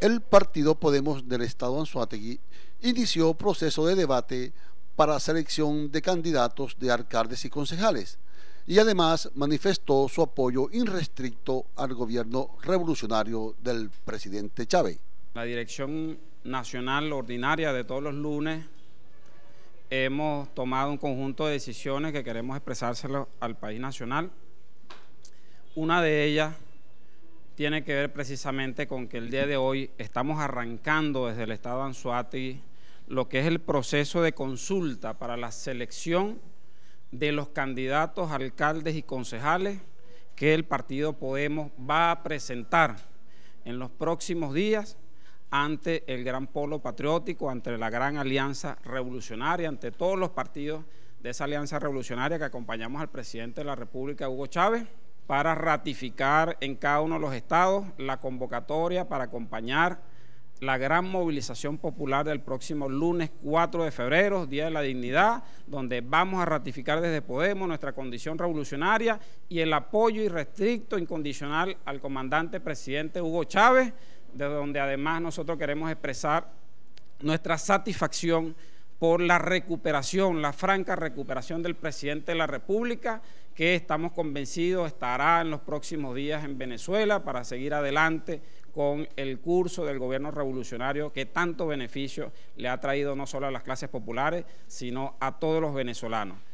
el partido Podemos del Estado Anzuategui inició proceso de debate para selección de candidatos de alcaldes y concejales y además manifestó su apoyo irrestricto al gobierno revolucionario del presidente Chávez. La dirección nacional ordinaria de todos los lunes hemos tomado un conjunto de decisiones que queremos expresárselo al país nacional. Una de ellas tiene que ver precisamente con que el día de hoy estamos arrancando desde el Estado de Anzuati lo que es el proceso de consulta para la selección de los candidatos, alcaldes y concejales que el partido Podemos va a presentar en los próximos días ante el gran polo patriótico, ante la gran alianza revolucionaria, ante todos los partidos de esa alianza revolucionaria que acompañamos al presidente de la República, Hugo Chávez para ratificar en cada uno de los estados la convocatoria para acompañar la gran movilización popular del próximo lunes 4 de febrero, Día de la Dignidad, donde vamos a ratificar desde Podemos nuestra condición revolucionaria y el apoyo irrestricto, incondicional al comandante presidente Hugo Chávez, de donde además nosotros queremos expresar nuestra satisfacción por la recuperación, la franca recuperación del presidente de la República, que estamos convencidos estará en los próximos días en Venezuela para seguir adelante con el curso del gobierno revolucionario que tanto beneficio le ha traído no solo a las clases populares, sino a todos los venezolanos.